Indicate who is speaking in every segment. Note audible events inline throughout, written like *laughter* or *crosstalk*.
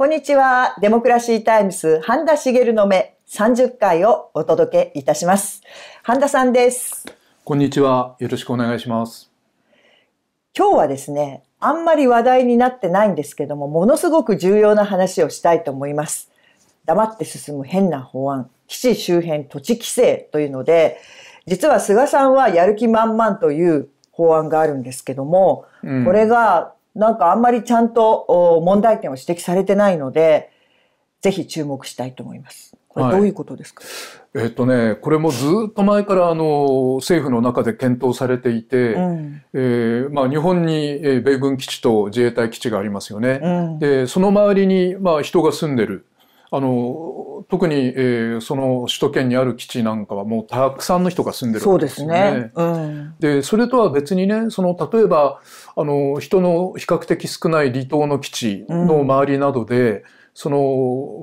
Speaker 1: こんにちは。デモクラシータイムス、半田茂の目30回をお届けいたします。半田さんです。
Speaker 2: こんにちは。よろしくお願いします。
Speaker 1: 今日はですね、あんまり話題になってないんですけども、ものすごく重要な話をしたいと思います。黙って進む変な法案、基地周辺土地規制というので、実は菅さんはやる気満々という法案があるんですけども、うん、これがなんかあんまりちゃんと問題点を指摘されてないので、ぜひ注目したいと思います。これどういうことですか、
Speaker 2: はい、えっとね、これもずっと前からあの政府の中で検討されていて、うん、えー、まあ、日本に米軍基地と自衛隊基地がありますよね。うん、でその周りに、まあ、人が住んでる。あの、特に、えー、その首都圏にある基地なんかはもうたくさんの人が住んでるわけですよね。そうですね。うん、で、それとは別にね、その、例えば、あの、人の比較的少ない離島の基地の周りなどで、うん、その、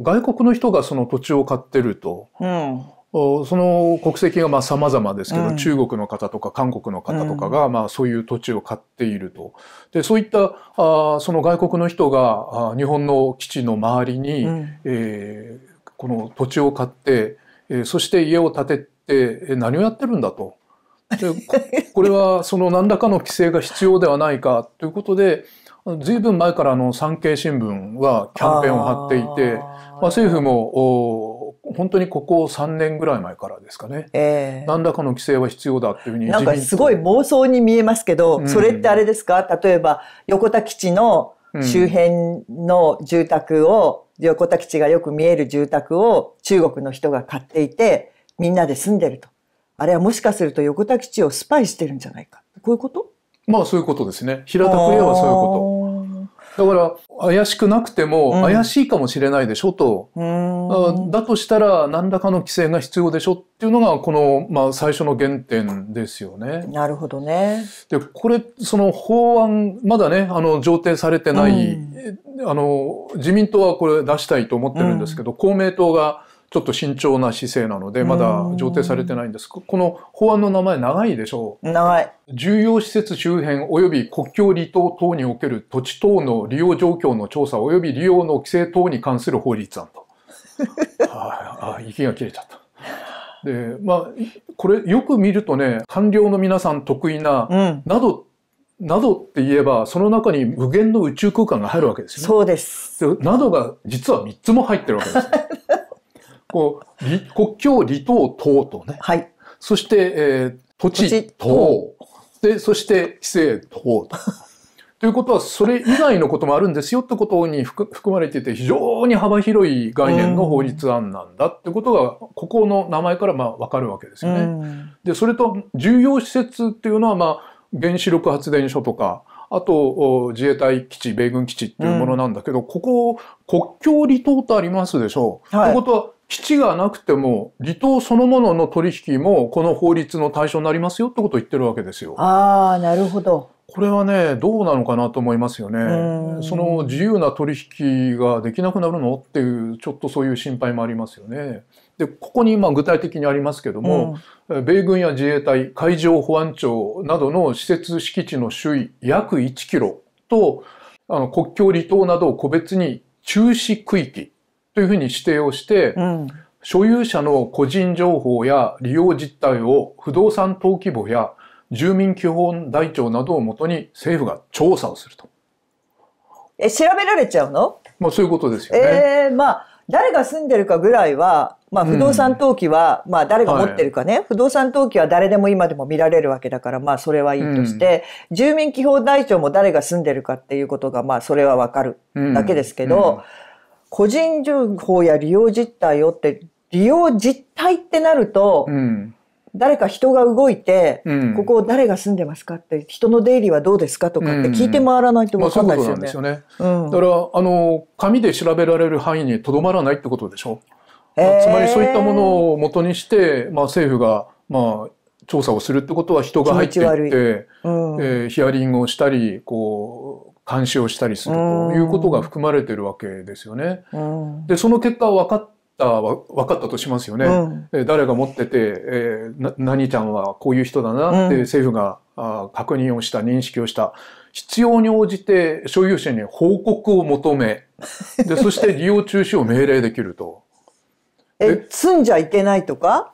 Speaker 2: 外国の人がその土地を買ってると。うんその国籍がまあ様々ですけど、うん、中国の方とか韓国の方とかが、まあそういう土地を買っていると。で、そういった、あその外国の人が、あ日本の基地の周りに、うん、えー、この土地を買って、えー、そして家を建てて、え何をやってるんだと。で *laughs* これはその何らかの規制が必要ではないかということで、ずいぶん前からあの産経新聞はキャンペーンを張っていて、あまあ、政府も本当にここ3年ぐらい前からですかね、えー、何らかの規制は必要だっていうふうになんかす
Speaker 1: ごい妄想に見えますけど、うん、それってあれですか例えば横田基地の周辺の住宅を、うん、横田基地がよく見える住宅を中国の人が買っていてみんなで住んでるとあれはもしかすると横田基地をスパイしてるんじゃないかこういうこと
Speaker 2: まあそういうことですね平田区へはそういうこと。だから怪しくなくても怪しいかもしれないでしょと、
Speaker 1: うん、だ
Speaker 2: としたら何らかの規制が必要でしょっていうのがこの、まあ、最初の原点です
Speaker 1: よね。なるほどね。
Speaker 2: でこれそ
Speaker 1: の法案
Speaker 2: まだねあの上程されてない、うん、あの自民党はこれ出したいと思ってるんですけど、公明党がちょっと慎重な姿勢なので、まだ上程されてないんです。この法案の名前長いでしょう長い。重要施設周辺及び国境離島等における土地等の利用状況の調査及び利用の規制等に関する法律案と。*laughs* はあ、あ、息が切れちゃった。で、まあ、これよく見るとね、官僚の皆さん得意な、うん、などなどって言えば、その中に無限の宇宙空間が入るわけですよね。そうです。などが実は3つも入ってるわけです、ね。*laughs* こう、国境離島島とね。はい。そして、えー、土地島。で、そして、規制島と。ということは、それ以外のこともあるんですよってことに含まれてて、非常に幅広い概念の法律案なんだってことが、ここの名前からまあわかるわけですよね。で、それと、重要施設っていうのは、まあ、原子力発電所とか、あと、自衛隊基地、米軍基地っていうものなんだけど、ここ、国境離島とありますでしょう。はい、ということは、基地がなくても離島そのものの取引もこの法律の対象になりますよってことを言ってるわけですよ。ああなるほど。これはねどうなのかなと思いますよね。その自由な取引ができなくなるのっていうちょっとそういう心配もありますよね。でここに今具体的にありますけども、うん、米軍や自衛隊海上保安庁などの施設敷地の周囲約1キロとあの国境離島などを個別に中止区域というふうに指定をして、うん、所有者の個人情報や利用実態を不動産登記簿や住民基本台帳などをもとに政府が調査をすると。
Speaker 1: え、調べられちゃうのまあそういうことですよね。ええー、まあ、誰が住んでるかぐらいは、まあ不動産登記は、うん、まあ誰が持ってるかね、はい、不動産登記は誰でも今でも見られるわけだから、まあそれはいいとして、うん、住民基本台帳も誰が住んでるかっていうことが、まあそれはわかるだけですけど、うん個人情報や利用実態をって、利用実態ってなると、うん、誰か人が動いて、うん、ここ誰が住んでますかって、人の出入りはどうですかとかって聞いて回らないと分かんないですよね。うんまあ、ううですよ
Speaker 2: ね。だから、あの、紙で調べられる範囲にとどまらないってことでしょ。えー、つまりそういったものを元にして、まあ政府が、まあ、調査をするってことは人が入ってって、うん、えー、ヒアリングをしたり、こう、監視をしたりするということが含まれてるわけですよね。うん、でその結果分かった分かったとしますよね、うん、誰が持ってて、えー、何ちゃんはこういう人だなって政府が、あ確認をした認識をした必要に応じて所有者に報告を求めで *laughs* そして利用中止を命令できると。
Speaker 1: え住んじゃいけないとか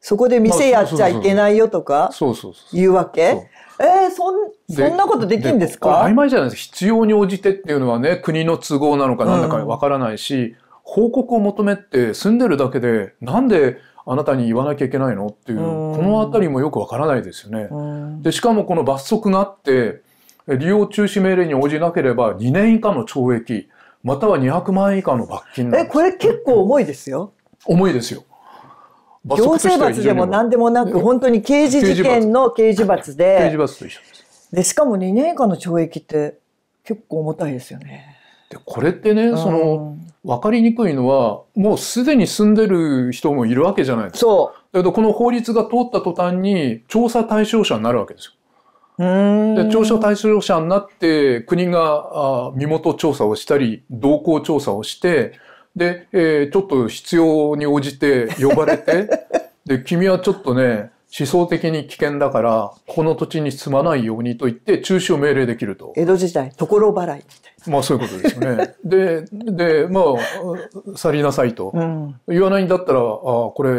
Speaker 1: そこで店やっちゃいけないよとか、まあ、そうそうそういうわけえー、そんそんなことできんですか曖昧じゃないです必要に応
Speaker 2: じてっていうのはね国の都合なのかなんだかわからないし、うん、報告を求めて住んでるだけでなんであなたに言わなきゃいけないのっていう、うん、この辺りもよくわからないですよね。うん、でしかもこの罰則があって利用中止命令に応じなければ2年以下の懲役または200万円以下の罰金なんです。えこれ結構重いですよ。
Speaker 1: 重いですよ。行政罰でも何でもなく、本当に刑事事件の刑事罰で。刑事罰と一緒です。で、しかも2年以下の懲役って結構重たいですよね。
Speaker 2: で、これってね、その、わかりにくいのは、もうすでに住んでる人もいるわけじゃないですか。そう。だけど、この法律が通った途端に調査対象者になるわけですよ。で調査対象者になって国があ身元調査をしたり動向調査をしてで、えー、ちょっと必要に応じて呼ばれて、*laughs* で、君はちょっとね、思想的に危険だから、この土地に住まないようにと言って中止を命令できると。
Speaker 1: 江戸時代、ところ払い
Speaker 2: まあそういうことですよね。*laughs* で、で、
Speaker 1: まあ、
Speaker 2: 去りなさいと。うん、言わないんだったら、ああ、これ、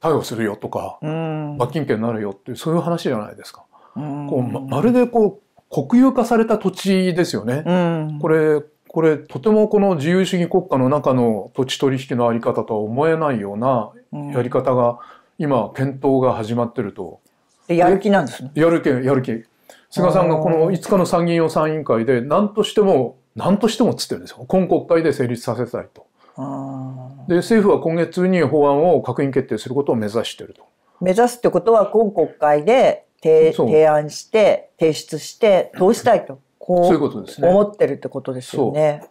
Speaker 2: 逮捕するよとか、うん、罰金刑になるよっていう、そういう話じゃないですか。うん、こうままるでこう、国有化された土地ですよね。うん、これ、これとてもこの自由主義国家の中の土地取引の在り方とは思えないようなやり方が、今検討が始まってると。やる気なんですね。やる気やる気。菅さんがこの5日の参議院予算委員会で何としても何としてもっつってるんですよ今国会で成立させたいと。で政府は今月に
Speaker 1: 法案を閣
Speaker 2: 議決定することを目指してると。
Speaker 1: 目指すってことは今国会で提案して提出して通したいと。こう思ってるってことですよね。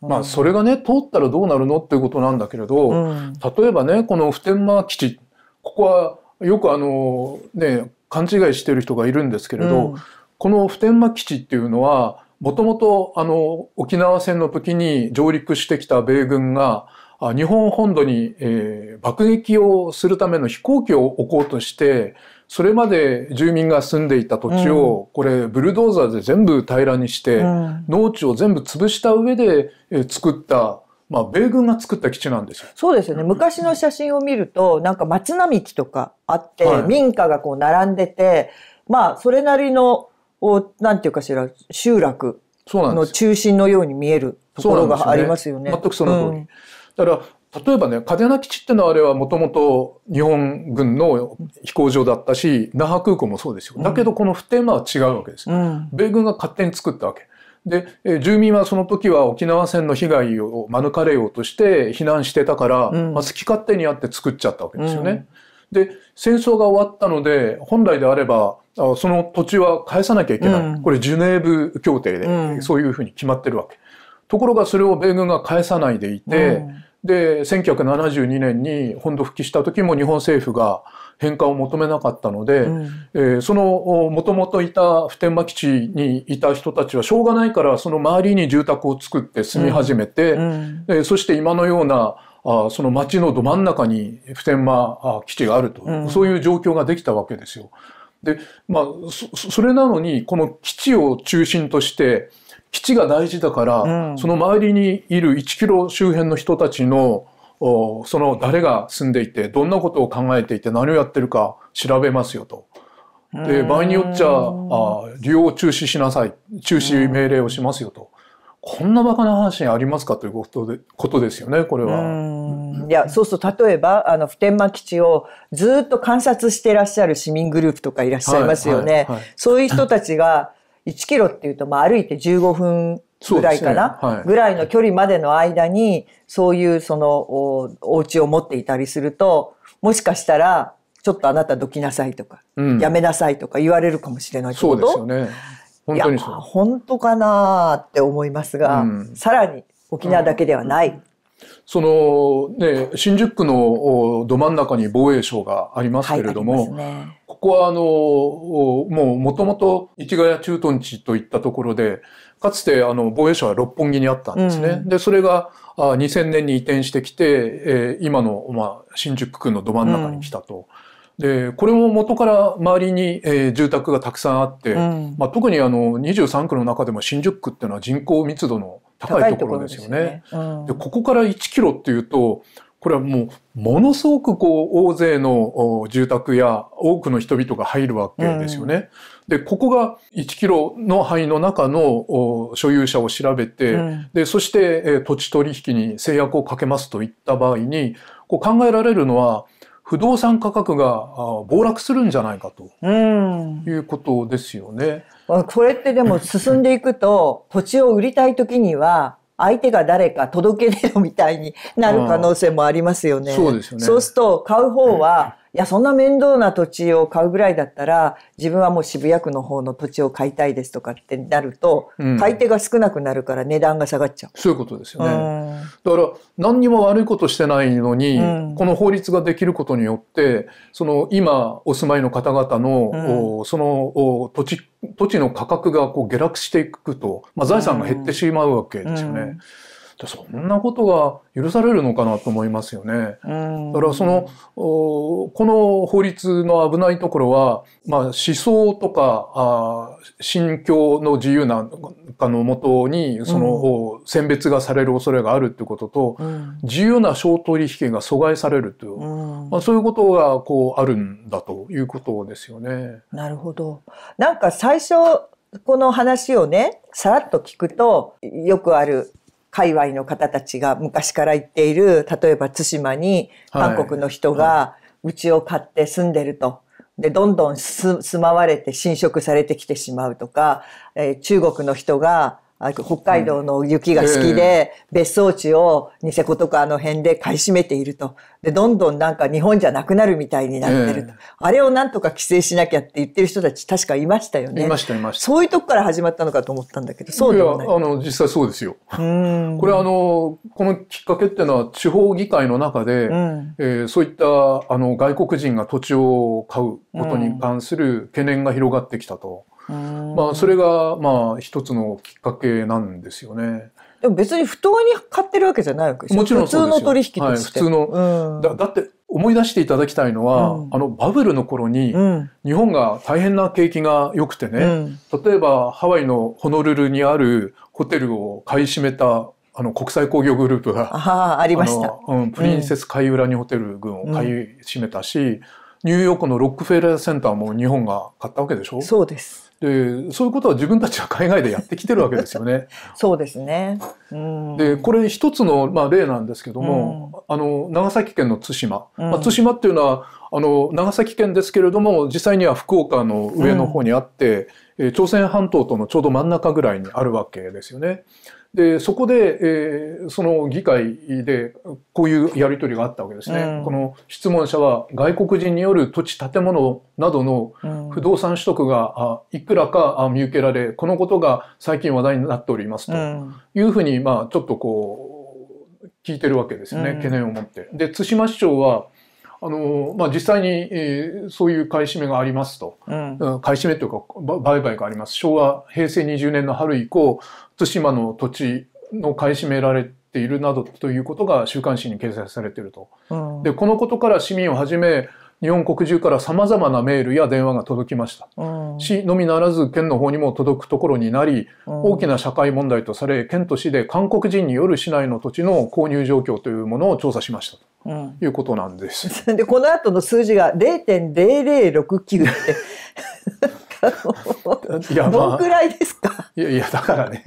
Speaker 2: まあ、それがね通ったらどうなるのっていうことなんだけれど、うん、例えばねこの普天間基地ここはよくあのね勘違いしてる人がいるんですけれど、うん、この普天間基地っていうのはもともとあの沖縄戦の時に上陸してきた米軍が日本本土に、えー、爆撃をするための飛行機を置こうとしてそれまで住民が住んでいた土地を、これブルドーザーで全部平らにして、農地を全部潰した上で、え作ったまあ、米軍が作った基地なんですよ。そ
Speaker 1: うですよね。昔の写真を見ると、なんか松並木とかあって、民家がこう並んでて、まあ、それなりの、おなんていうかしら、集落の中心のように見えるところがありますよね。全くその通り。だから、例え
Speaker 2: ばね、嘉手納基地ってのはあれはもともと日本軍の飛行場だったし、那覇空港もそうですよ。だけどこの普天間は違うわけです。うん、米軍が勝手に作ったわけ。で、え住民はその時は沖縄戦の被害を免れようとして避難してたから、うん、まあ、好き勝手にやって作っちゃったわけですよね。うん、で、戦争が終わったので、本来であれば、その土地は返さなきゃいけない。これジュネーブ協定で、そういうふうに決まってるわけ。ところがそれを米軍が返さないでいて、うんで、1972年に本土復帰した時も日本政府が返還を求めなかったので、うん、えー、その、もともといた普天間基地にいた人たちはしょうがないからその周りに住宅を作って住み始めて、うんうん、えそして今のようなあその町のど真ん中に普天間基地があると、うん、そういう状況ができたわけですよ。で、まあ、それなのに、この基地を中心として、基地が大事だから、うん、その周りにいる1キロ周辺の人たちのその誰が住んでいてどんなことを考えていて何をやってるか調べますよと。で場合によっちゃあ利用を中止しなさい中止命令をしますよと。こんなバカな話ありますかということで、ことですよね、これは。
Speaker 1: いや、そうすると、例えば、あの、普天間基地をずっと観察していらっしゃる市民グループとかいらっしゃいますよね。そういう人たちが、1キロっていうと、まあ、歩いて15分ぐらいかな、ねはい、ぐらいの距離までの間に、そういうそのおお家を持っていたりすると、もしかしたら、ちょっとあなたどきなさいとか、うん、やめなさいとか言われるかもしれないってことそうですよね。本当にそう。いや、まあ、本当かなって思いますが、うん、さらに沖縄だけではない。うんその、ね、
Speaker 2: 新宿区のど真ん中に防衛省がありますけれども、
Speaker 1: はいね、こ
Speaker 2: こはあの、もうもともと市ヶ谷駐屯地といったところで、かつてあの防衛省は六本木にあったんですね。うん、で、それが2000年に移転してきて、え今の、まあ、新宿区のど真ん中に来たと。うん、で、これも元から周りに、えー、住宅がたくさんあって、うん、まあ、特にあの23区の中でも新宿区っていうのは人口密度の高いところですよね。で、ねうん、ここから1キロっていうとこれはもうものすごくこう大勢の住宅や多くの人々が入るわけですよね。うん、でここが1キロの範囲の中の所有者を調べて、うん、でそして土地取引に制約をかけますといった場合にこう考えられるのは不動産価格が暴落するんじゃないかと
Speaker 1: い
Speaker 2: うことですよ
Speaker 1: ね。これってでも進んでいくと、土地を売りたい時には、相手が誰か届け出るみたいになる可能性もありますよね。そうですよね。そうすると、買う方は、いや、そんな面倒な土地を買うぐらいだったら、自分はもう渋谷区の方の土地を買いたいですとかってなると、うん、買い手が少なくなるから値段が下がっちゃう。そういうことですよ
Speaker 2: ね。だから、何にも悪いことしてないのに、うん、この法律ができることによって、その今お住まいの方々の、うん、その土地、土地の価格がこう下落していくと、まあ、財産が減ってしまうわけですよね。そんなことが許されるのかなと思いますよね。だからそのこの法律の危ないところは、まあ、思想とかあ信教の自由なんかのもとにその、選別がされる恐れがあるってことと、うん、自由な商取引が阻害されるという、まあ、そういうことがこうあるんだということですよね。
Speaker 1: なるほどなんか最初この話をねさらっと聞くとよくある界隈の方たちが昔から言っている、例えば対馬に韓国の人がうちを買って住んでると。で、どんどん住まわれて侵食されてきてしまうとか、えー、中国の人が北海道の雪が好きで、別荘地をニセコとかあの辺で買い占めていると。で、どんどんなんか日本じゃなくなるみたいになってると。あれをなんとか規制しなきゃって言ってる人たち確かいましたよね。いました、いました。そういうとこから始まったのかと思ったんだけど、そうではない。いあ
Speaker 2: の、実際そうですよ。これあ
Speaker 1: の、このきっかけっていうのは地方議会の中
Speaker 2: で、うん、えー、そういったあの外国人が土地を買うことに関する懸念が広がってきたと。うん
Speaker 1: ま
Speaker 2: あ、それが、まあ、一つのきっかけな
Speaker 1: んですよね。でも別に不当に買ってるわけじゃないわけでもちろん普通の取引として、はい、普通の、
Speaker 2: うん、だ。だって思い出していただきたいのは、うん、あのバブルの頃に、日本が大変な景気が良くてね、うん、例えばハワイのホノルルにあるホテルを買い占めたあの国際工業グループがあありました、うん、プリンセス海浦にホテル群を買い占めたし、ニューヨークのロックフェラーセンターも日本が買ったわけでしょそうですでそういうことは自分たちは海外でやってきてるわけですよね。*laughs*
Speaker 1: そうですね、う
Speaker 2: ん、でこれ一つの、まあ、例なんですけども、うん、あの長崎県の対馬、まあ、対馬っていうのはあの長崎県ですけれども実際には福岡の上の方にあって、え朝鮮半島とのちょうど真ん中ぐらいにあるわけですよね。で、そこで、えー、その議会でこういうやり取りがあったわけですね。うん、この質問者は外国人による土地、建物などの不動産取得が、うん、いくらか見受けられ、このことが最近話題になっておりますというふうに、まあ、ちょっとこう、聞いてるわけですよね、懸念を持って。で、対馬市長は、あの、まあ、実際に、えー、そういう買い占めがありますと、うん、買い占めというか売買があります昭和平成20年の春以降対馬の土地の買い占められているなどということが週刊誌に掲載されていると、うん、でこのことから市民をはじめ日本国中からさまざまなメールや電話が届きました、うん、市のみならず県の方にも届くところになり、うん、大きな社会問題とされ県と市で韓国人による市内の土地の購入状況というものを調査しましたと。
Speaker 1: いうことなんです。う *laughs* ん、でこの後の数字が0.0069って。いや、まあ、どんくらいですかいや
Speaker 2: いやだからね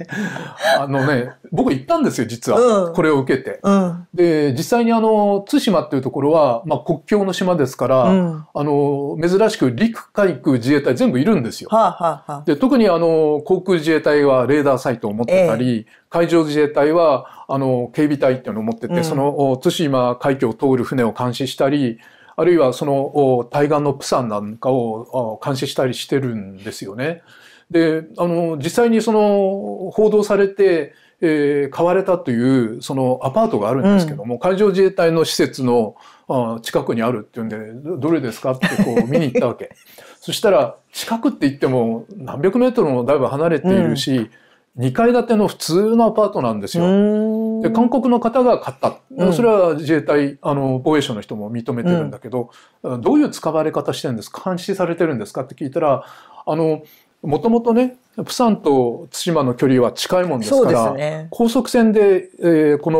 Speaker 2: あのね僕行ったんですよ実は、うん、これを受けて、うん、で実際にあの対馬っていうところは、まあ、国境の島ですから、うん、あの珍しく陸海空自衛隊全部いるんですよ、はあはあ、で特にあの航空自衛隊はレーダーサイトを持ってたり、え海上自衛隊はあの、警備隊っていうのを持ってて、うん、その、対馬海峡を通る船を監視したり、あるいはその、対岸のプサンなんかを監視したりしてるんですよね。で、あの、実際にその、報道されて、えー、買われたという、そのアパートがあるんですけども、うん、海上自衛隊の施設のあ近くにあるっていうんで、どれですかってこう *laughs* 見に行ったわけ。そしたら、近くって言っても何百メートルもだいぶ離れているし、う2階建ての普通のアパートなんですよ。で韓国の方が買った、うん、それは自衛隊あの防衛省の人も認めてるんだけど、うん、どういう使われ方してるんですか監視されてるんですかって聞いたらあのもともとね釜山と対馬の距離は近いもんですから、ね、高速船で、えー、こ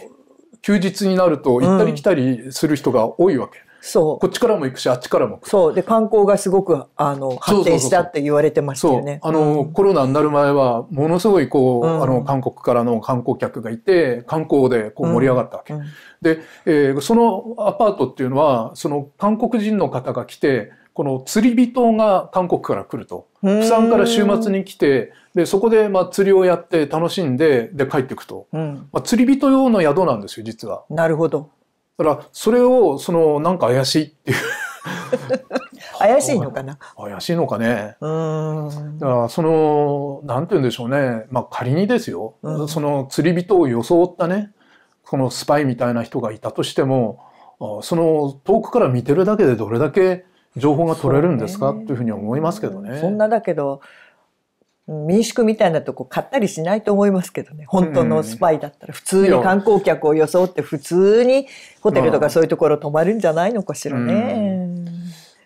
Speaker 2: の休日になると行ったり来たりする人が多いわけ。うんそうこっちからも行くしあっちからも行くそうで観光がすごくあの発展したって言われてましたよねあの、うコロナになる前はものすごいこう、うん、あの韓国からの観光客がいて観光でこう盛り上がったわけ、うん、で、えー、そのアパートっていうのはその韓国人の方が来てこの釣り人が韓国から来ると釜山から週末に来てでそこでまあ釣りをやって楽しんでで帰っていくと、まあ、釣り人用の宿なんですよ実は。なるほどだからそれをそのなんか怪しいっていう *laughs* 怪しいのかな怪しいのかね。うんだからそのなんて言うんでしょうね、まあ、仮にですよ、うん、その釣り人を装ったねこのスパイみたいな人がいたとしてもその遠くから見てるだけでどれだけ情報が取れるんですか、ね、というふ
Speaker 1: うに思いますけどね。そんなだけど民宿みたいなとこ買ったりしないと思いますけどね。本当のスパイだったら普通に観光客を装って普通にホテルとかそういうところ泊まるんじゃないのかしらね。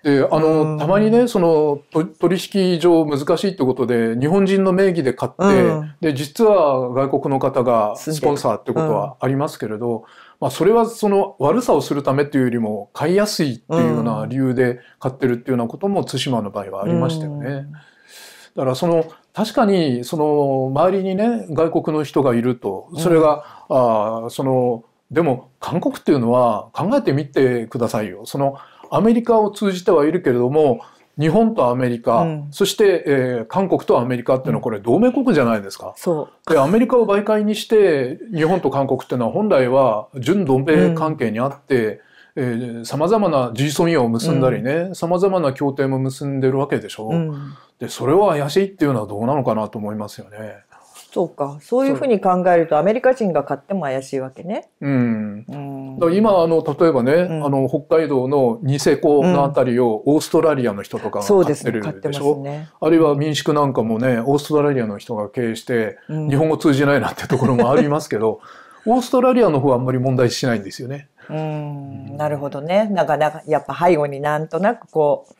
Speaker 1: であの、たまにねそ
Speaker 2: の取引上難しいってことで日本人の名義で買って、うん、で実は外国の方がスポンサーってことはありますけれど、うん、まあ、それはその悪さをするためというよりも買いやすいっていうような理由で買ってるっていうようなことも対馬の場合はありましたよね。うんだからその確かにその周りにね外国の人がいるとそれが、うん、あそのでも韓国っていうのは考えてみてくださいよ。そのアメリカを通じてはいるけれども日本とアメリカ、うん、そして、えー、韓国とアメリカっていうのはこれ同盟国じゃないですか。でアメリカを媒介にして日本と韓国っていうのは本来は準同盟関係にあって、えまざまなジーソミアを結んだりね、さまざまな協定も結んでるわけでしょ、うん、で、それは怪しいっていうのはどうなのかなと思いますよね。
Speaker 1: そうか。そういうふうに考えるとアメリカ人が買っても怪しいわけね。
Speaker 2: うん。うん、今、あの、例えばね、うん、あの、北海道のニセコのあたりをオーストラリアの人とかが買ってるでしょ。ね、あるいは民宿なんかもね、オーストラリアの人が経営して、日本語通じないなってところもありますけど、*laughs* オーストラリアの方はあんまり問題しないんですよね。
Speaker 1: うんなるほどね。なんか、なか、やっぱ背後になんとなくこう、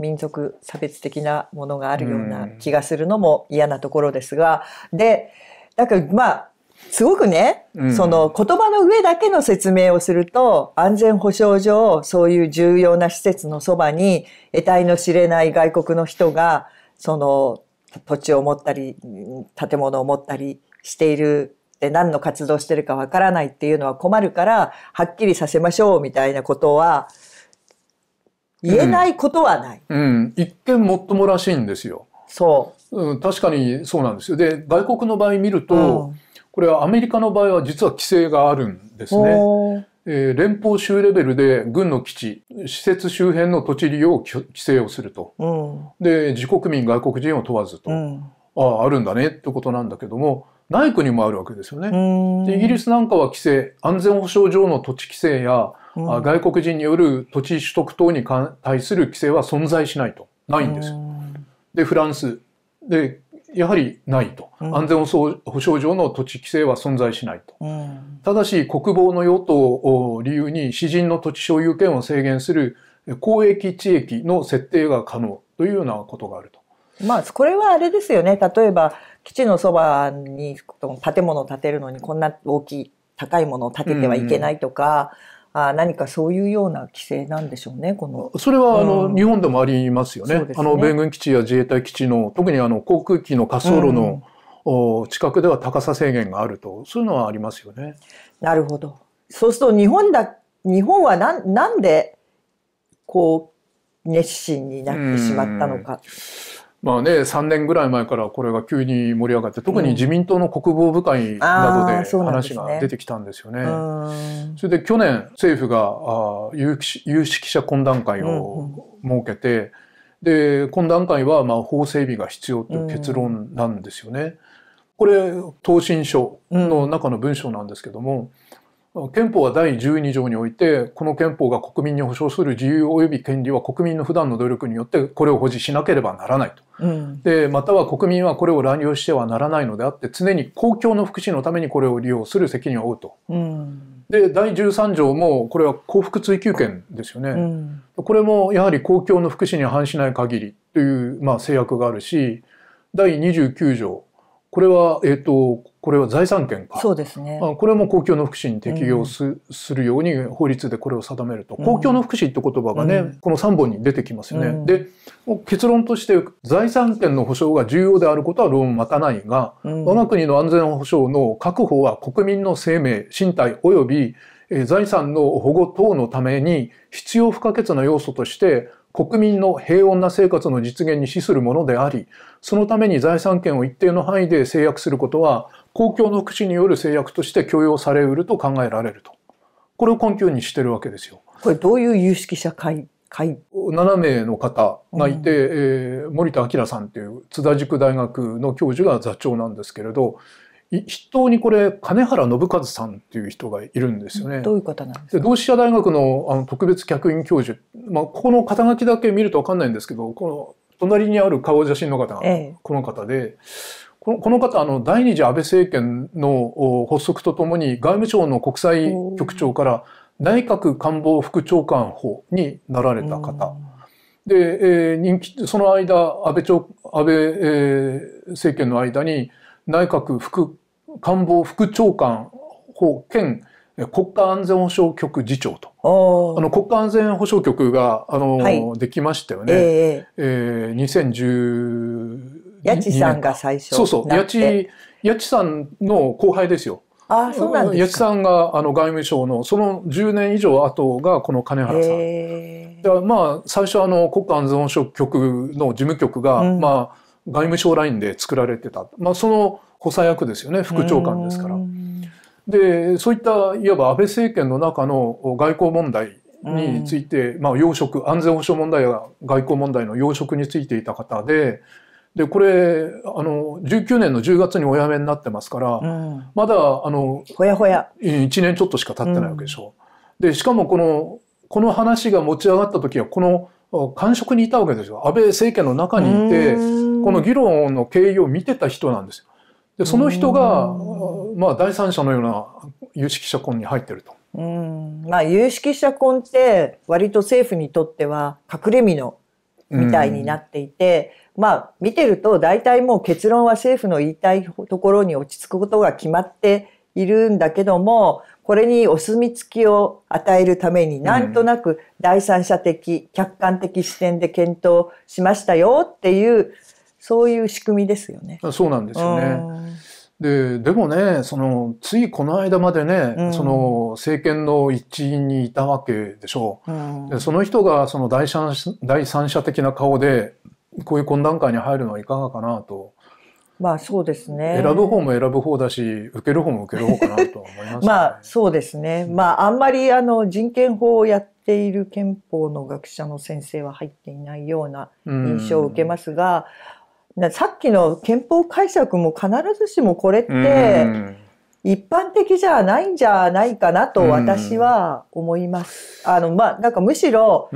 Speaker 1: 民族差別的なものがあるような気がするのも嫌なところですが、で、だからまあ、すごくね、うん、その言葉の上だけの説明をすると、安全保障上、そういう重要な施設のそばに、得体の知れない外国の人が、その土地を持ったり、建物を持ったりしているって何の活動してるかわからないっていうのは困るから、はっきりさせましょうみたいなことは、言えないことはな
Speaker 2: い、うん。うん。一見もっともらしいんですよ。そう。うん、確かにそうなんですよ。で、外国の場合見ると、うん、これはアメリカの場合は実は規制があるんですね。えー、連邦州レベルで軍の基地、施設周辺の土地利用を規制をすると。うん、で、自国民、外国人を問わずと。ああ、あるんだねってことなんだけども、ない国もあるわけですよね。でイギリスなんかは規制安全保障上の土地規制や、うん、外国人による土地取得等に対する規制は存在しないとないんですよ。でフランスでやはりないと、安全保障上の土地規制は存在しないと、ただし国防の与党を理由に私人の土地所有権を制限する公益地域の設定が可能と
Speaker 1: いうようなことがあると。まあ、これはあれですよね。例えば、基地のそばに建物を建てるのにこんな大きい高いものを建ててはいけないとか、うんあ何かそういうような規制なんでしょうね、この。それは、あの、うん、
Speaker 2: 日本でもありますよね。ねあの、米軍基地や自衛隊基地の、特にあの、航空機の滑走路の、うん、近くでは
Speaker 1: 高さ制限があると、そういうのはありますよね。なるほど。そうすると、日本だ、日本はなん、なんで、こう、熱心になってしまったのか。うん
Speaker 2: まあね、3年ぐらい前からこれが急に盛り上がって特に自民党の国防部会などで話が出てきたんですよね。うん、そ、ね、れで去年政府があ有有識者懇談会を設けて、うんうん、で懇談会はまあ法整備が必要という結論なんですよね。うん、これ答申書の中の文章なんですけども、う憲法は第12条において、この憲法が国民に保障する自由及び権利は国民の普段の努力によってこれを保持しなければならないと。うん、で、または国民はこれを乱用してはならないのであって、常に公共の福祉のためにこれを利用する責任を負うと。
Speaker 1: うん、
Speaker 2: で、第13条もこれは幸福追求権ですよね。うん、これもやはり公共の福祉に反しない限りという、まあ、制約があるし、第29条、これは、えっ、ー、と、これは財産権か。そうですね。これも公共の福祉に適用すうん、するように法律でこれを定めると。公共の福祉って言葉がね、うん、この3本に出てきますよね。うん、で、結論として財産権の保障が重要であることは論を待たないが、我が国の安全保障の確保は国民の生命、身体及び財産の保護等のために必要不可欠な要素として国民の平穏な生活の実現に資するものであり、そのために財産権を一定の範囲で制約することは、公共の福祉による制約として許容されうると考えられると。これを根拠にしてるわけですよ。これどういう有識者会会 ?7 名の方がいて、うん、えー、森田明さんという津田塾大学の教授が座長なんですけれど、筆頭にこれ金原信和さんっていう人がいるんですよね。どういう方なんですか。同志社大学のあの特別客員教授、まあここの肩書きだけ見るとわかんないんですけど、この隣にある顔写真の方がこの方で、ええ、このこの方あの第二次安倍政権の発足とともに外務省の国際局長から内閣官房副長官補になられた方。で、えー、人気その間安倍長安倍、えー、政権の間に内閣副官房副長官法兼国家安全保障局次長とあの国家安全保障局があの、はい、できましたよね、えー、えー、2010
Speaker 1: 八千さんが最初そうそう八千
Speaker 2: さんの後輩ですよあそうなんですか八千さんがあの外務省のその10年以上後がこの金原さん、えー、まあ最初あの国家安全保障局の事務局が、うん、まあ外務省ラインで作られてた、まあ、その補佐役ですよね副長官ですから。でそういったいわば安倍政権の中の外交問題について、まあ、要職安全保障問題や外交問題の要職についていた方ででこれあの19年の10月にお辞めになってますから、うん、まだあのほやほや1年ちょっとしか経ってないわけでしょう。うん、でしかもこのこの話が持ち上がった時はこの官職にいたわけですよ。安倍政権の中にいて、この議論の経緯を見てた人なんですよ。で、その人が、まあ、第三者のような有識者婚に入ってると。
Speaker 1: うん。まあ、有識者婚って、割と政府にとっては隠れ身のみたいになっていて、まあ、見てると大体もう結論は政府の言いたいところに落ち着くことが決まっているんだけども、これにお墨付きを与えるためになんとなく第三者的、客観的視点で検討しましたよっていうそういう仕組みですよね。そうなんですよね。
Speaker 2: ででもねそのついこの間までね、うん、その政権の一員にいたわけでしょう、うん、でその人がその第三第三者的な顔でこういう懇談会に入るのはいかがかなと
Speaker 1: まあそうですね。選ぶ
Speaker 2: 方も選ぶ方だし、受ける方も受ける方かなとは思います、ね、*laughs* ま
Speaker 1: あそうですね。まああんまりあの人権法をやっている憲法の学者の先生は入っていないような印象を受けますが、さっきの憲法解釈も必ずしもこれって一般的じゃないんじゃないかなと私は思います。あのまあなんかむしろ、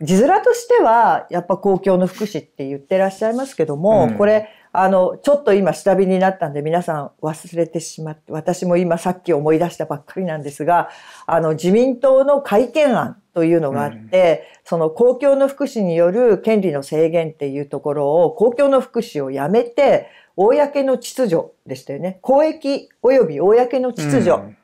Speaker 1: 字面としてはやっぱ公共の福祉って言ってらっしゃいますけども、これあの、ちょっと今下火になったんで皆さん忘れてしまって、私も今さっき思い出したばっかりなんですが、あの、自民党の改憲案というのがあって、うん、その公共の福祉による権利の制限っていうところを、公共の福祉をやめて、公の秩序でしたよね。公益及び公の秩序。うん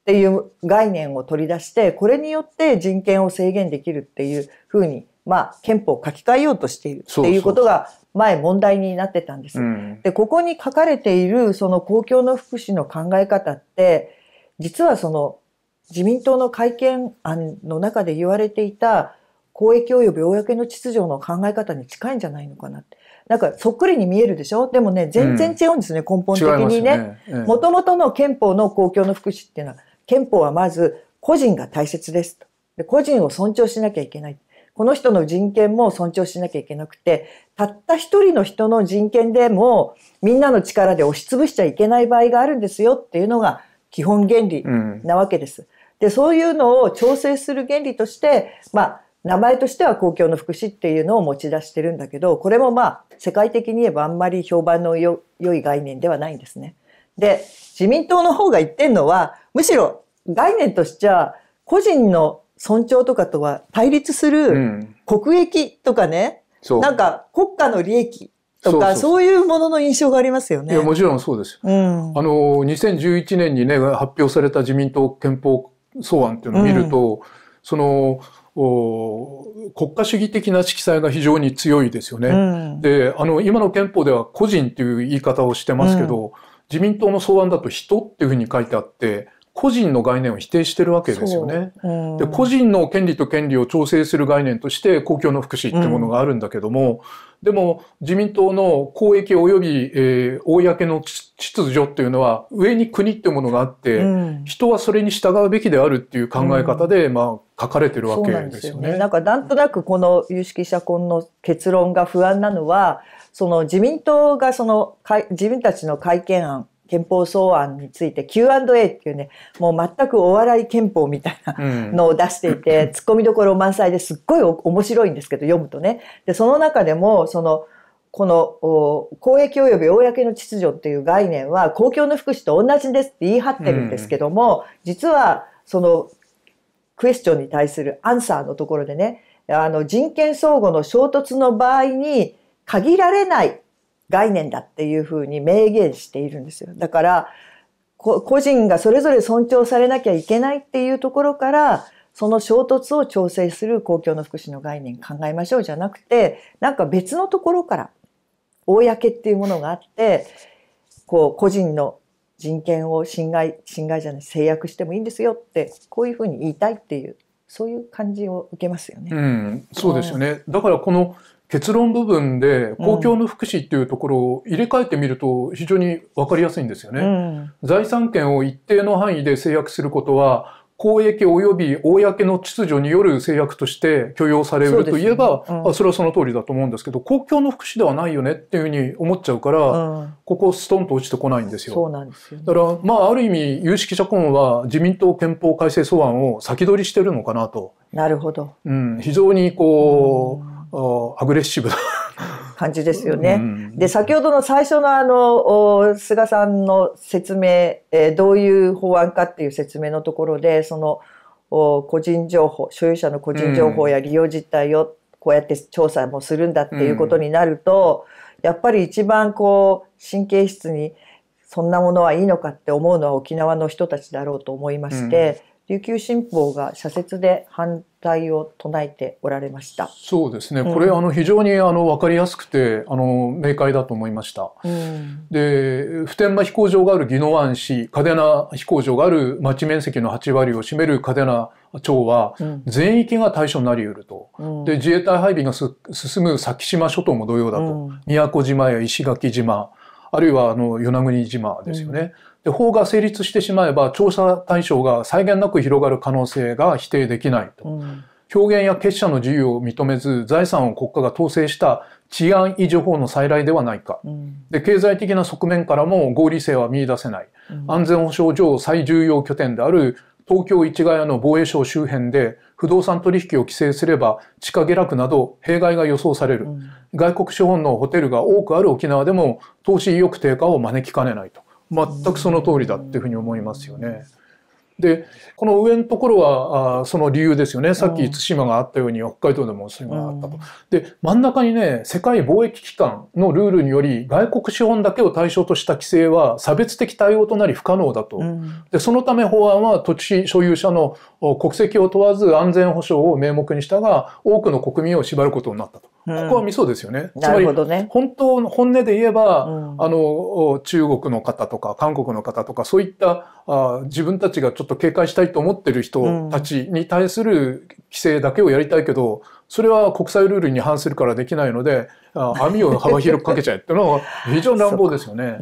Speaker 1: っていう概念を取り出して、これによって人権を制限できるっていうふうに、まあ、憲法を書き換えようとしているっていうことが前問題になってたんです。うん、で、ここに書かれているその公共の福祉の考え方って、実はその自民党の改憲案の中で言われていた公益及び公の秩序の考え方に近いんじゃないのかなって。なんかそっくりに見えるでしょでもね、全然違うんですね、うん、根本的にね。もともとの憲法の公共の福祉っていうのは、憲法はまず個人が大切ですと。で個人を尊重しなきゃいけない。この人の人権も尊重しなきゃいけなくて、たった一人の人の人権でも、みんなの力で押しつぶしちゃいけない場合があるんですよっていうのが基本原理なわけです。うん、で、そういうのを調整する原理として、まあ、名前としては公共の福祉っていうのを持ち出してるんだけど、これもまあ、世界的に言えばあんまり評判のよ良い概念ではないんですね。で、自民党の方が言ってんのは、むしろ概念としては、個人の尊重とかとは対立する国益とかね、うん、なんか国家の利益とかそういうものの印象がありますよね。いや、もちろんそうです。うん、
Speaker 2: あの、2011年にね、発表された自民党憲法草案っていうのを見ると、うん、その、お国家主義的な色彩が非常に強いですよね。うん、で、あの、今の憲法では個人という言い方をしてますけど、自民党の草案だと人っていうふうに書いてあって、個人の概念を否定してるわけですよね。で個人の権利と権利を調整する概念として公共の福祉ってものがあるんだけども、うん、でも自民党の公益及び、えー、公の秩序っていうのは上に国ってものがあって、うん、人はそれに従うべきであるっていう考え方で、うん、まあ書かれてるわけですよね。
Speaker 1: なん、ね、なんかなんとなくこの有識者婚の結論が不安なのはその自民党がその自分たちの改憲案憲法草案について Q&A っていうね、もう全くお笑い憲法みたいなのを出していて、うん、ツッコミどころ満載ですっごい面白いんですけど、読むとね。で、その中でも、その、この公益及び公の秩序っていう概念は公共の福祉と同じですって言い張ってるんですけども、うん、実はそのクエスチョンに対するアンサーのところでねあの人権相互の衝突の場合に限られない概念だっていうふうに明言しているんですよ。だから、個人がそれぞれ尊重されなきゃいけないっていうところから、その衝突を調整する公共の福祉の概念考えましょうじゃなくて、なんか別のところから、公っていうものがあって、こう、個人の人権を侵害、侵害じゃない、制約してもいいんですよって、こういうふうに言いたいっていう、そういう感じを受けますよね。う
Speaker 2: ん、そうですよね。だからこの、結論部分で公共の福祉っていうところを入れ替えてみると非常に分かりやすいんですよね。うん、財産権を一定の範囲で制約することは公益及び公の秩序による制約として許容されるといえばそ、ねうん、それはその通りだと思うんですけど公共の福祉ではないよねっていうふうに思っちゃうから、うん、ここストンと落ちてこないんですよ。そう
Speaker 1: なんですよ、ね、だ
Speaker 2: からまあある意味有識者婚は自民党憲法改正草案を先取りしてるのかなと。なるほど。うん、非常にこう、アグレッシブな
Speaker 1: 感じですよね。うん、で先ほどの最初のあの菅さんの説明、えどういう法案かっていう説明のところでその個人情報所有者の個人情報や利用実態をこうやって調査もするんだっていうことになると、うん、やっぱり一番こう神経質にそんなものはいいのかって思うのは沖縄の人たちだろうと思いまして、うん、琉球新報が社説で反題を唱えておられました。
Speaker 2: そうですね。これ、うん、あの非常にあのわかりやすくてあの明快だと思いました。うん、で、普天間飛行場がある宜野湾市、嘉手納飛行場がある町面積の8割を占める嘉手納町は全域が対象になり得ると、うん、で自衛隊配備が進む先島諸島も同様だと、宮古島や石垣島あるいはあの与那国島ですよね、で法が成立してしまえば調査対象が際限なく広がる可能性が否定できないと。うん表現や結社の自由を認めず財産を国家が統制した治安維持法の再来ではないか、うん、で経済的な側面からも合理性は見出せない、うん、安全保障上最重要拠点である東京市ヶ谷の防衛省周辺で不動産取引を規制すれば地下下落など弊害が予想される、うん、外国資本のホテルが多くある沖縄でも投資意欲低下を招きかねないと全くその通りだっていうふうに思いますよね。でこの上のところはあその理由ですよねさっき対馬があったように北海道でもそれがあったと。で真ん中にね世界貿易機関のルールにより外国資本だけを対象とした規制は差別的対応となり不可能だと。うん、でそのため法案は土地所有者の国籍を問わず安全保障を名目にしたが多くの国民を縛ることになったと。ここはミソですよね。うん、つまり、ね、本当の本音で言えば、うん、あの、中国の方とか韓国の方とか、そういったあ自分たちがちょっと警戒したいと思ってる人たちに対する規制だけをやりたいけど、それは国際ルールに反するからできないので、網を幅広くかけちゃえっていうのは非常に乱暴ですよね。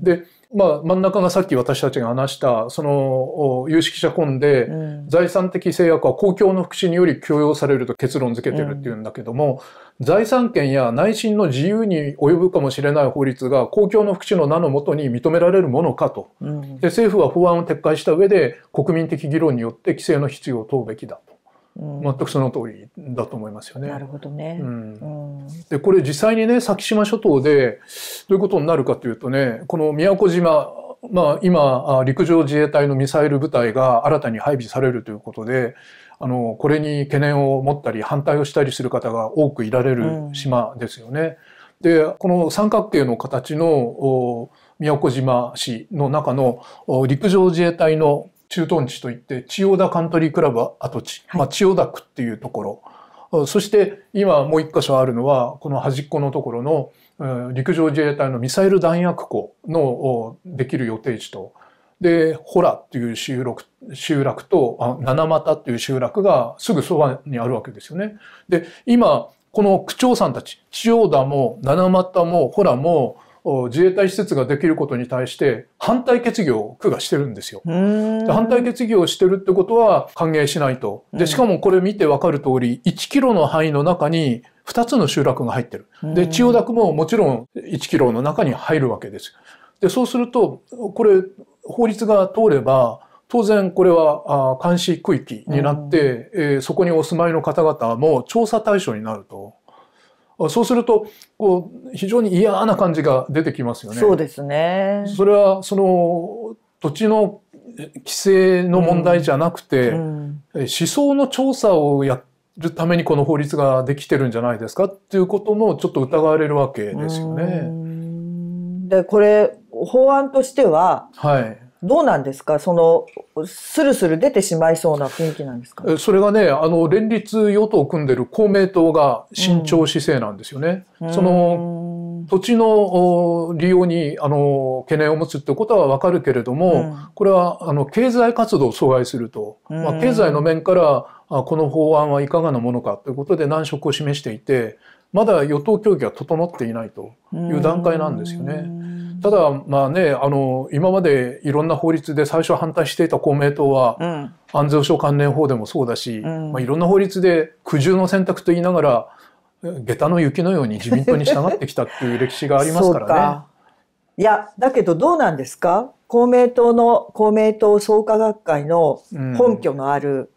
Speaker 2: で、まあ、真ん中がさっき私たちが話した、その、有識者婚で、財産的制約は公共の福祉により許容されると結論付けてるっていうんだけども、財産権や内心の自由に及ぶかもしれない法律が公共の福祉の名のもとに認められるものかと、で。政府は法案を撤回した上で、国民的議論によって規制の必要を問うべきだと。全くその通りだと思いますよね。な
Speaker 1: るほどね。うん
Speaker 2: で、これ実際にね、先島諸島でどういうことになるかというとね、この宮古島、まあ今、陸上自衛隊のミサイル部隊が新たに配備されるということで、あの、これに懸念を持ったり反対をしたりする方が多くいられる島ですよね。うん、で、この三角形の形の宮古島市の中の陸上自衛隊の駐屯地といって、千代田カントリークラブ跡地、はい、まあ千代田区っていうところ、そして今もう一箇所あるのは、この端っこのところの、陸上自衛隊のミサイル弾薬庫のできる予定地と、で、ホラっていう集落、集落と、七股っていう集落がすぐそばにあるわけですよね。で、今、この区長さんたち、千代田も七股もホラも、自衛隊施設ができることに対して反対決議を区がしてるんですよ。反対決議をしてるってことは歓迎しないと。で、しかもこれ見てわかる通り、1キロの範囲の中に2つの集落が入ってる。で、千代田区ももちろん1キロの中に入るわけです。で、そうすると、これ、法律が通れば、当然これは監視区域になって、えー、そこにお住まいの方々も調査対象になると。そうするとこう非常に嫌な感じが出てきますよね。そうです
Speaker 1: ね
Speaker 2: それはその土地の規制の問題じゃなくて、うんうん、思想の調査をやるためにこの法律ができてるんじゃないですかっていうこともちょっと疑われるわけですよ
Speaker 1: ね。でこれ法案としては、はい、どうなんですかその、スルスル出てしまいそうな雰囲気なんです
Speaker 2: かそれがね、あの、連立与党を組んでる公明党が慎重姿勢なんですよね。うん、その、土地の利用に、あの、懸念を持つってことはわかるけれども、うん、これは、あの、経済活動を阻害すると。うん、まあ、経済の面から、この法案はいかがなものかということで難色を示していて、まだ与党協議が整っていないという段階なんですよね。ただまあねあの今までいろんな法律で最初反対していた公明党は、うん、安全保障関連法でもそうだし、うん、まあ、いろんな法律で苦渋の選択と言いながら下駄の雪のように自民党に従ってきたっていう歴史がありますから
Speaker 1: ね。*laughs* いやだけどどうなんですか公明党の公明党創価学会の本拠のある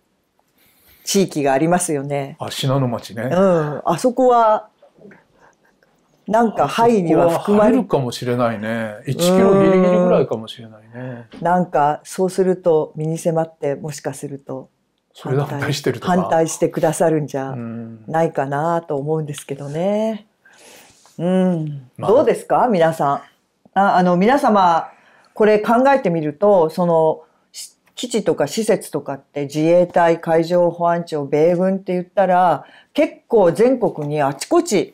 Speaker 1: 地域がありますよね。う
Speaker 2: ん、あ信濃町
Speaker 1: ね、うん、あそこはなんか肺には含まれ
Speaker 2: るかもしれないね。1キロギリギリぐらいかもしれない
Speaker 1: ね。なんかそうすると身に迫ってもしかすると
Speaker 2: それ反対してる反対
Speaker 1: してくださるんじゃないかなと思うんですけどね。うん、どうですか皆さん。ああの皆様これ考えてみるとその基地とか施設とかって自衛隊、海上保安庁、米軍って言ったら、結構全国にあちこち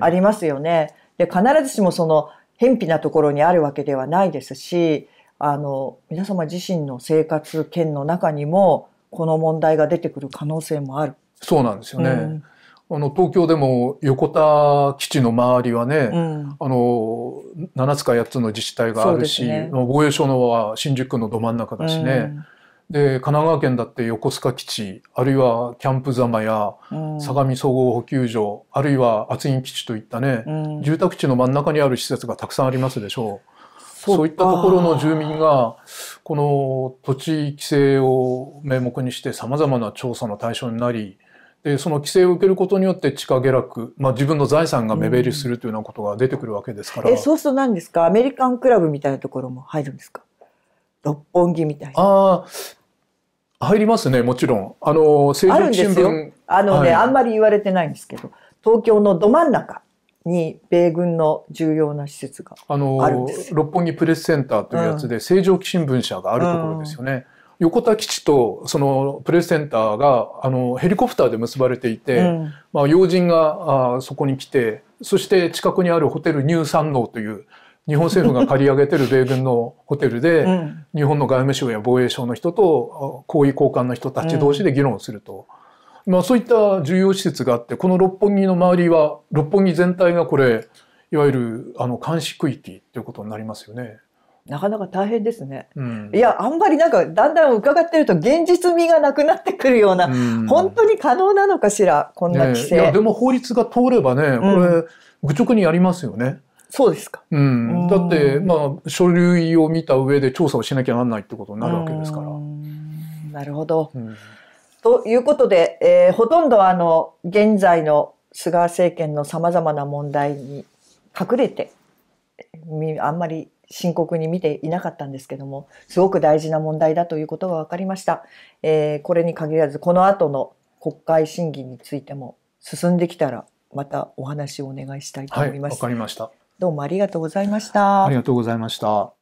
Speaker 1: ありますよね。うん、で、必ずしもその、偏僻なところにあるわけではないですし、あの、皆様自身の生活圏の中にも、この問題が出てくる可能性もある。そうなんですよね。うんあの、東京でも横田
Speaker 2: 基地の周りはね、うん、あの、7つか8つの自治体があるし、ね、防衛省のは新宿区のど真ん中だしね、うん、で、神奈川県だって横須賀基地、あるいはキャンプ様や、相模総合補給所、あるいは厚木基地といったね、うん、住宅地の真ん中にある施設がたくさんありますでしょう。そういったところの住民が、この土地規制を名目にして様々な調査の対象になり、でその規制を受けることによって地価下落、まあ、自分の財産が目減りするというようなことが出てくるわけですから、うん、えそ
Speaker 1: うすると何ですかアメリカンクラブみたいなところも入るんですか六本木みたいな
Speaker 2: あ入りますねもちろんあの政治新聞
Speaker 1: あのね、はい、あんまり言われてないんですけど東京のど真ん中に米軍の重要な施設が
Speaker 2: あの六本木プレスセンターというやつで、うん、正常期新聞社があるところですよね。うん横田基地とそのプレスセンターがあのヘリコプターで結ばれていて、うん、まあ、要人があそこに来てそして近くにあるホテルニューサンノーという日本政府が借り上げてる米軍のホテルで、うん、日本の外務省や防衛省の人と高位交換の人たち同士で議論すると、うん、まあ、そういった重要施設があってこの六本木の周りは六本木全体がこれいわゆるあの監視区域ということになりますよね。
Speaker 1: なかなか大変ですね、うん、いやあんまりなんかだんだん伺ってると現実味がなくなってくるような、うん、本当に可能なのかしらこんな規制、ね、いやで
Speaker 2: も法律が通ればねこれ、愚直にやりますよねそうですか、うん、だってまあ書類を見た上で調査をしなきゃなんないってことになるわけですから。
Speaker 1: なるほど、ということで、えー、ほとんどあの現在の菅政権のさまざまな問題に隠れてあんまり深刻に見ていなかったんですけども、すごく大事な問題だということが分かりました。えー、これに限らず、この後の国会審議についても進んできたら、またお話をお願いしたいと思います。はい、かりました。どうもありがとうございました。ありがとうございました。